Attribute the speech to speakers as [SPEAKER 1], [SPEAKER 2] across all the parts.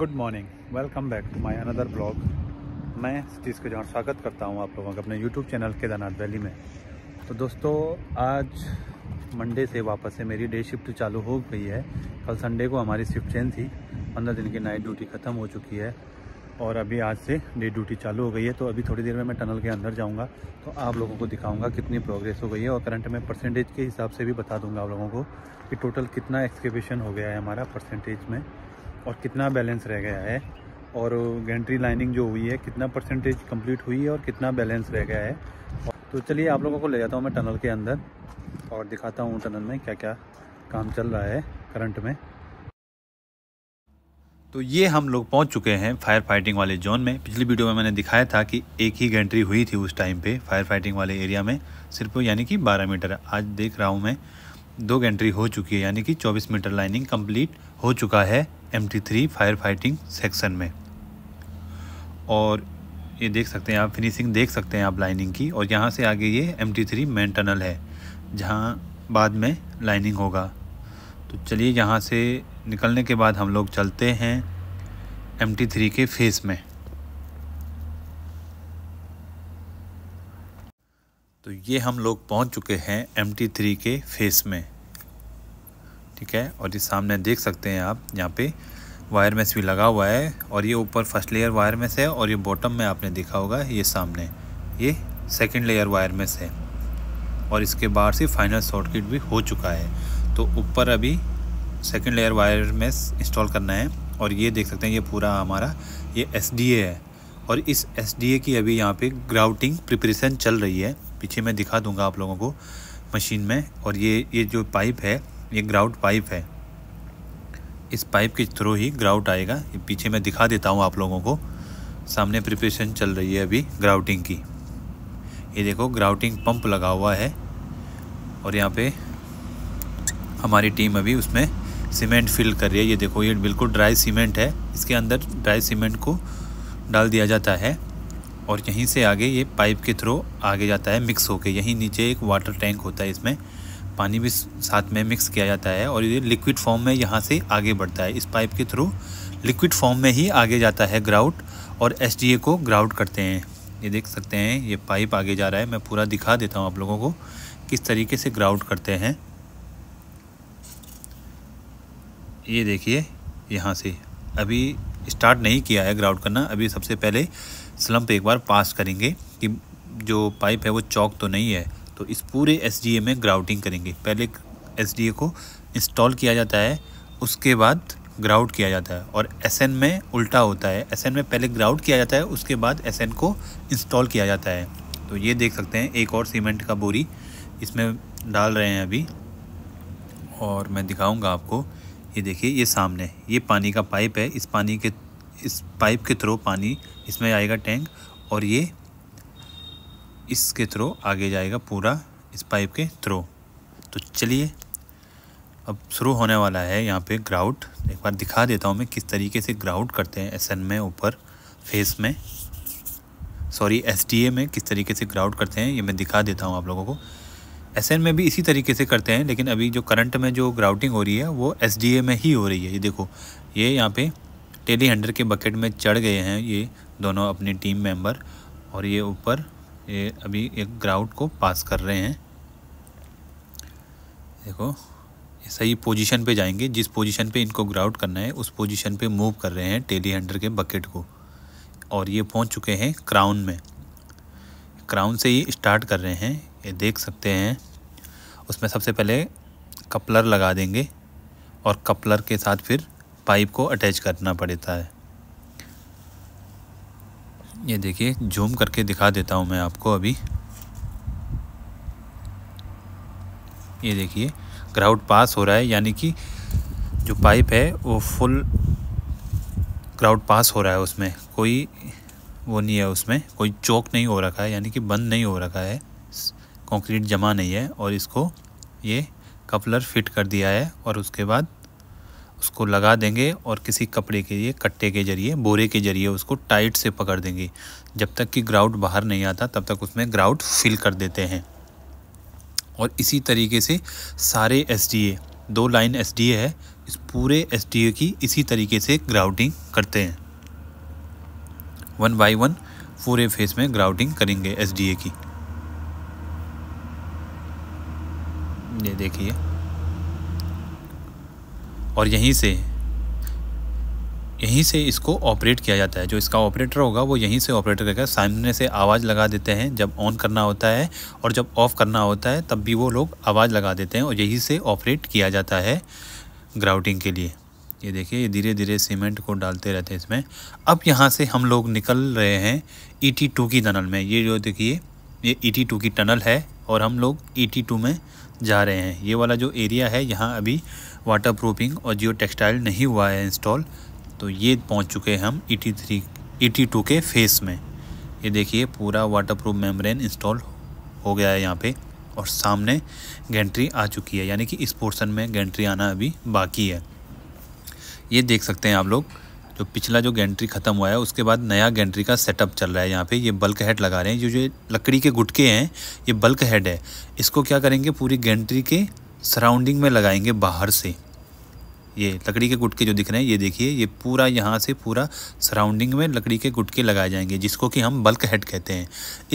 [SPEAKER 1] good morning welcome back to my another blog मैं सतीश को जहाँ स्वागत करता हूँ आप लोगों का अपने यूट्यूब चैनल केदारनाथ वैली में तो दोस्तों आज मंडे से वापस से मेरी डे शिफ्ट चालू हो गई है कल संडे को हमारी शिफ्ट चेंज थी पंद्रह दिन की नाइट ड्यूटी ख़त्म हो चुकी है और अभी आज से डे ड्यूटी चालू हो गई है तो अभी थोड़ी देर में मैं टनल के अंदर जाऊँगा तो आप लोगों को दिखाऊँगा कितनी प्रोग्रेस हो गई है और करंट में परसेंटेज के हिसाब से भी बता दूँगा आप लोगों को कि टोटल कितना एक्सकेवेशन हो गया है हमारा परसेंटेज में और कितना बैलेंस रह गया है और गेंट्री लाइनिंग जो हुई है कितना परसेंटेज कंप्लीट हुई है और कितना बैलेंस रह गया है तो चलिए आप लोगों को ले जाता हूँ मैं टनल के अंदर और दिखाता हूँ टनल में क्या क्या काम चल रहा है करंट में तो ये हम लोग पहुँच चुके हैं फायर फाइटिंग वाले जोन में पिछली वीडियो में मैंने दिखाया था कि एक ही गेंट्री हुई थी उस टाइम पर फायर फाइटिंग वाले एरिया में सिर्फ यानी कि बारह मीटर आज देख रहा हूँ मैं दो गेंट्री हो चुकी है यानी कि चौबीस मीटर लाइनिंग कम्प्लीट हो चुका है M T three fire fighting section में और ये देख सकते हैं आप फिनिशिंग देख सकते हैं आप लाइनिंग की और यहाँ से आगे ये M T three main tunnel है जहाँ बाद में लाइनिंग होगा तो चलिए यहाँ से निकलने के बाद हम लोग चलते हैं एम टी थ्री के फेस में तो ये हम लोग पहुँच चुके हैं एम टी थ्री के फेस में ठीक है और ये सामने देख सकते हैं आप यहाँ पे वायर मैस भी लगा हुआ है और ये ऊपर फर्स्ट लेयर वायर मैस है और ये बॉटम में आपने देखा होगा ये सामने ये सेकेंड लेयर वायर मैस है और इसके बाहर से फाइनल शॉर्टकट भी हो चुका है तो ऊपर अभी second layer wire mesh install करना है और ये देख सकते हैं ये पूरा हमारा ये एस है और इस एस की अभी यहाँ पर ग्राउटिंग प्रिपरेशन चल रही है पीछे मैं दिखा दूंगा आप लोगों को मशीन में और ये ये जो पाइप है ये ग्राउट पाइप है इस पाइप के थ्रू ही ग्राउट आएगा ये पीछे मैं दिखा देता हूँ आप लोगों को सामने प्रिपरेशन चल रही है अभी ग्राउटिंग की ये देखो ग्राउटिंग पंप लगा हुआ है और यहाँ पे हमारी टीम अभी उसमें सीमेंट फिल कर रही है ये देखो ये बिल्कुल ड्राई सीमेंट है इसके अंदर ड्राई सीमेंट को डाल दिया जाता है और यहीं से आगे ये पाइप के थ्रू आगे जाता है मिक्स होके यहीं नीचे एक वाटर टैंक होता है इसमें पानी भी साथ में मिक्स किया जाता है और ये लिक्विड फॉर्म में यहाँ से आगे बढ़ता है इस पाइप के थ्रू लिक्विड फॉर्म में ही आगे जाता है ग्राउट और एस को ग्राउट करते हैं ये देख सकते हैं ये पाइप आगे जा रहा है मैं पूरा दिखा देता हूँ आप लोगों को किस तरीके से ग्राउट करते हैं ये देखिए यहाँ से अभी स्टार्ट नहीं किया है ग्राउट करना अभी सबसे पहले स्लम्प एक बार पास करेंगे कि जो पाइप है वो चौक तो नहीं है तो इस पूरे एस में ग्राउटिंग करेंगे पहले एस को इंस्टॉल किया जाता है उसके बाद ग्राउट किया जाता है और एस में उल्टा होता है एस में पहले ग्राउट किया जाता है उसके बाद एस को इंस्टॉल किया जाता है तो ये देख सकते हैं एक और सीमेंट का बोरी इसमें डाल रहे हैं अभी और मैं दिखाऊंगा आपको ये देखिए ये सामने ये पानी का पाइप है इस पानी के इस पाइप के थ्रू पानी इसमें आएगा टैंक और ये इसके थ्रू आगे जाएगा पूरा इस पाइप के थ्रू तो चलिए अब शुरू होने वाला है यहाँ पे ग्राउट एक बार दिखा देता हूँ मैं किस तरीके से ग्राउट करते हैं एस में ऊपर फेस में सॉरी एस में किस तरीके से ग्राउट करते हैं ये मैं दिखा देता हूँ आप लोगों को एस में भी इसी तरीके से करते हैं लेकिन अभी जो करंट में जो ग्राउटिंग हो रही है वो एस में ही हो रही है ये देखो ये यहाँ पे टेली हंडर के बकेट में चढ़ गए हैं ये दोनों अपनी टीम मेंबर और ये ऊपर ये अभी एक ग्राउंड को पास कर रहे हैं देखो सही पोजीशन पे जाएंगे जिस पोजीशन पे इनको ग्राउंड करना है उस पोजीशन पे मूव कर रहे हैं टेली हंडर के बकेट को और ये पहुंच चुके हैं क्राउन में क्राउन से ही स्टार्ट कर रहे हैं ये देख सकते हैं उसमें सबसे पहले कपलर लगा देंगे और कपलर के साथ फिर पाइप को अटैच करना पड़ता है ये देखिए जूम करके दिखा देता हूँ मैं आपको अभी ये देखिए ग्राउंड पास हो रहा है यानी कि जो पाइप है वो फुल क्राउड पास हो रहा है उसमें कोई वो नहीं है उसमें कोई चौक नहीं हो रखा है यानी कि बंद नहीं हो रखा है कंक्रीट जमा नहीं है और इसको ये कपलर फिट कर दिया है और उसके बाद उसको लगा देंगे और किसी कपड़े के लिए कट्टे के जरिए बोरे के जरिए उसको टाइट से पकड़ देंगे जब तक कि ग्राउट बाहर नहीं आता तब तक उसमें ग्राउट फिल कर देते हैं और इसी तरीके से सारे एस दो लाइन एस है इस पूरे एस की इसी तरीके से ग्राउटिंग करते हैं वन बाई वन पूरे फेस में ग्राउटिंग करेंगे एस की ये देखिए और यहीं से यहीं से इसको ऑपरेट किया जाता है जो इसका ऑपरेटर होगा वो यहीं से ऑपरेट करके सामने से आवाज़ लगा देते हैं जब ऑन करना होता है और जब ऑफ़ करना होता है तब भी वो लोग आवाज़ लगा देते हैं और यहीं से ऑपरेट किया जाता है ग्राउटिंग के लिए ये देखिए ये धीरे धीरे सीमेंट को डालते रहते हैं इसमें अब यहाँ से हम लोग निकल रहे हैं ई टी टू की टनल में ये जो देखिए ये ई टी टू की टनल है और हम लोग ई टी टू में जा रहे हैं ये वाला जो एरिया है यहाँ अभी वाटर प्रूफिंग और जियो टेक्सटाइल नहीं हुआ है इंस्टॉल तो ये पहुंच चुके हैं हम ई टी थ्री टू के फेस में ये देखिए पूरा वाटर प्रूफ मेम्ब्रेन इंस्टॉल हो गया है यहाँ पे और सामने गेंट्री आ चुकी है यानी कि इस पोर्सन में गेंट्री आना अभी बाकी है ये देख सकते हैं आप लोग जो पिछला जो गेंट्री ख़त्म हुआ है उसके बाद नया गेंट्री का सेटअप चल रहा है यहाँ पे ये बल्क हेड लगा रहे हैं जो जो लकड़ी के गुटके हैं ये बल्क हेड है इसको क्या करेंगे पूरी गेंट्री के सराउंडिंग में लगाएंगे बाहर से ये लकड़ी के गुटके जो दिख रहे हैं ये देखिए ये पूरा यहाँ से पूरा सराउंडिंग में लकड़ी के गुटके लगाए जाएंगे जिसको कि हम बल्क हेड कहते हैं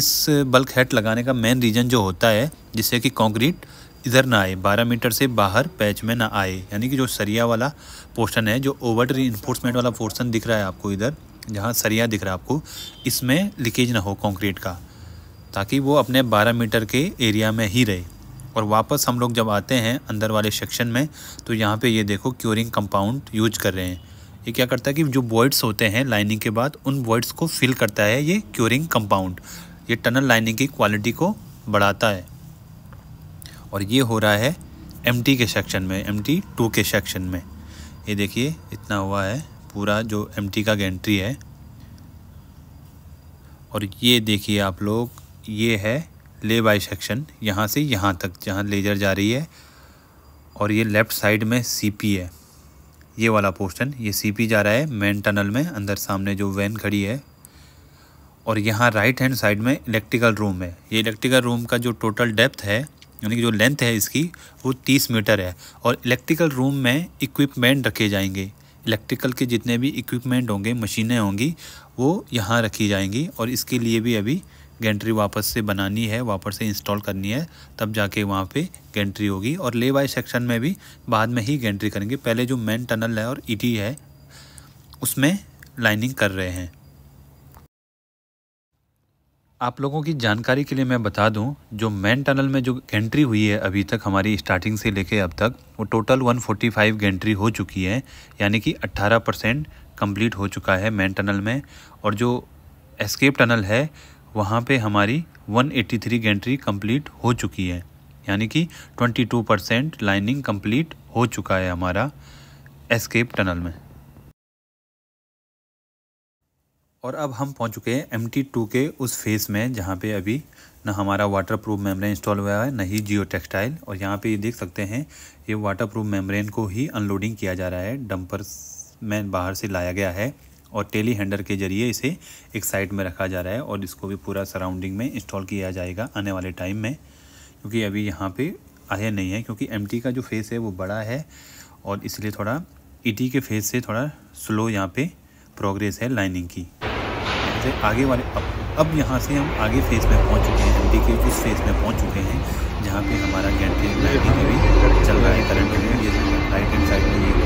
[SPEAKER 1] इस बल्क हेड लगाने का मेन रीज़न जो होता है जिससे कि कंक्रीट इधर ना आए 12 मीटर से बाहर पैच में ना आए यानी कि जो सरिया वाला पोर्शन है जो ओवर री वाला पोर्सन दिख रहा है आपको इधर जहाँ सरिया दिख रहा है आपको इसमें लीकेज ना हो कॉन्क्रीट का ताकि वो अपने बारह मीटर के एरिया में ही रहे और वापस हम लोग जब आते हैं अंदर वाले सेक्शन में तो यहाँ पे ये देखो क्योरिंग कंपाउंड यूज कर रहे हैं ये क्या करता है कि जो वॉइड्स होते हैं लाइनिंग के बाद उन वॉइड्स को फिल करता है ये क्योरिंग कंपाउंड ये टनल लाइनिंग की क्वालिटी को बढ़ाता है और ये हो रहा है एम के सेक्शन में एम टी टू के सेक्शन में ये देखिए इतना हुआ है पूरा जो एम का गेंट्री है और ये देखिए आप लोग ये है ले बाई सेक्शन यहाँ से यहाँ तक जहाँ लेजर जा रही है और ये लेफ़्ट साइड में सीपी है ये वाला पोर्शन ये सीपी जा रहा है मेन टनल में अंदर सामने जो वैन खड़ी है और यहाँ राइट हैंड साइड में इलेक्ट्रिकल रूम है ये इलेक्ट्रिकल रूम का जो टोटल डेप्थ है यानी कि जो लेंथ है इसकी वो तीस मीटर है और इलेक्ट्रिकल रूम में इक्विपमेंट रखे जाएंगे इलेक्ट्रिकल के जितने भी इक्विपमेंट होंगे मशीनें होंगी वो यहाँ रखी जाएंगी और इसके लिए भी अभी गेंट्री वापस से बनानी है वापस से इंस्टॉल करनी है तब जाके वहाँ पे गेंट्री होगी और ले वाई सेक्शन में भी बाद में ही गेंट्री करेंगे पहले जो मेन टनल है और ई e है उसमें लाइनिंग कर रहे हैं आप लोगों की जानकारी के लिए मैं बता दूं जो मेन टनल में जो गेंट्री हुई है अभी तक हमारी स्टार्टिंग से लेके अब तक वो टोटल 145 गेंट्री हो चुकी है यानी कि 18 परसेंट कम्प्लीट हो चुका है मेन टनल में और जो एस्केप टनल है वहाँ पे हमारी 183 गेंट्री कम्प्लीट हो चुकी है यानी कि 22 परसेंट लाइनिंग कम्प्लीट हो चुका है हमारा एस्केप टनल में और अब हम पहुँच चुके हैं एम टी टू के उस फेस में जहाँ पे अभी न हमारा वाटर प्रूफ मेम्ब्रेन इंस्टॉल हुआ है ना ही जियो टेक्सटाइल और यहाँ पे ये देख सकते हैं ये वाटर प्रूफ मेम्ब्रेन को ही अनलोडिंग किया जा रहा है डंपर में बाहर से लाया गया है और टेली हैंडर के ज़रिए इसे एक साइड में रखा जा रहा है और इसको भी पूरा सराउंडिंग में इंस्टॉल किया जाएगा आने वाले टाइम में क्योंकि अभी यहाँ पे आया नहीं है क्योंकि एम का जो फेस है वो बड़ा है और इसलिए थोड़ा ईटी e के फेस से थोड़ा स्लो यहाँ पर प्रोग्रेस है लाइनिंग की जैसे आगे वाले अब अब यहाँ से हम आगे फेज में पहुँच चुके हैं एम के उस फेज में पहुँच चुके हैं जहाँ पर हमारा गेंटी लाइटिंग भी चल रहा है करंट में ये राइट एंड साइड में ये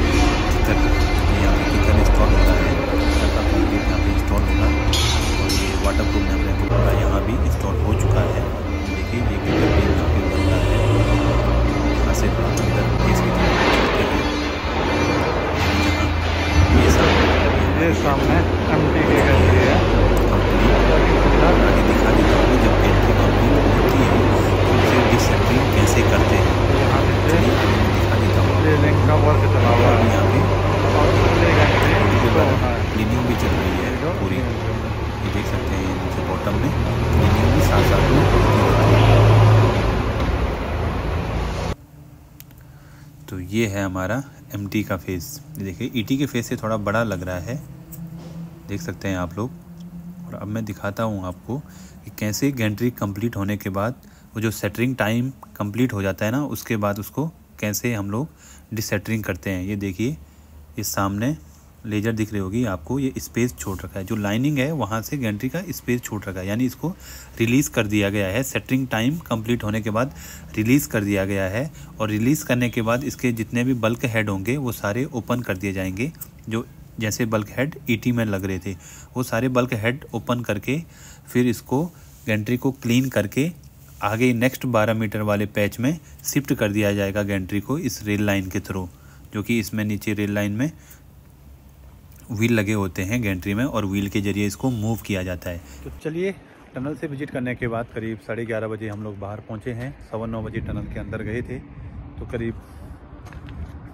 [SPEAKER 1] ये है हमारा एम का फेस देखिए ई e के फेस से थोड़ा बड़ा लग रहा है देख सकते हैं आप लोग और अब मैं दिखाता हूँ आपको कि कैसे गेंट्री कंप्लीट होने के बाद वो जो सेटरिंग टाइम कंप्लीट हो जाता है ना उसके बाद उसको कैसे हम लोग डिसटरिंग करते हैं ये देखिए इस सामने लेजर दिख रही होगी आपको ये स्पेस छोड़ रखा है जो लाइनिंग है वहाँ से गेंट्री का स्पेस छोड़ रखा है यानी इसको रिलीज़ कर दिया गया है सेटरिंग टाइम कंप्लीट होने के बाद रिलीज़ कर दिया गया है और रिलीज़ करने के बाद इसके जितने भी बल्क हेड होंगे वो सारे ओपन कर दिए जाएंगे जो जैसे बल्क हेड ई में लग रहे थे वो सारे बल्क हेड ओपन करके फिर इसको गेंट्री को क्लीन करके आगे नेक्स्ट बारह मीटर वाले पैच में शिफ्ट कर दिया जाएगा गेंट्री को इस रेल लाइन के थ्रू जो कि इसमें नीचे रेल लाइन में व्हील लगे होते हैं गेंट्री में और व्हील के जरिए इसको मूव किया जाता है तो चलिए टनल से विजिट करने के बाद करीब साढ़े ग्यारह बजे हम लोग बाहर पहुंचे हैं सवा नौ बजे टनल के अंदर गए थे तो करीब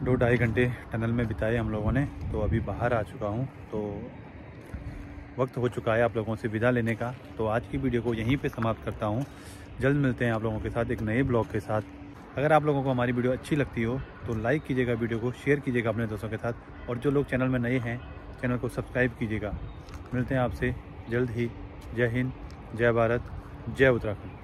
[SPEAKER 1] दो ढाई घंटे टनल में बिताए हम लोगों ने तो अभी बाहर आ चुका हूँ तो वक्त हो चुका है आप लोगों से विदा लेने का तो आज की वीडियो को यहीं पर समाप्त करता हूँ जल्द मिलते हैं आप लोगों के साथ एक नए ब्लॉग के साथ अगर आप लोगों को हमारी वीडियो अच्छी लगती हो तो लाइक कीजिएगा वीडियो को शेयर कीजिएगा अपने दोस्तों के साथ और जो लोग चैनल में नए हैं चैनल को सब्सक्राइब कीजिएगा मिलते हैं आपसे जल्द ही जय हिंद जय भारत जय उत्तराखंड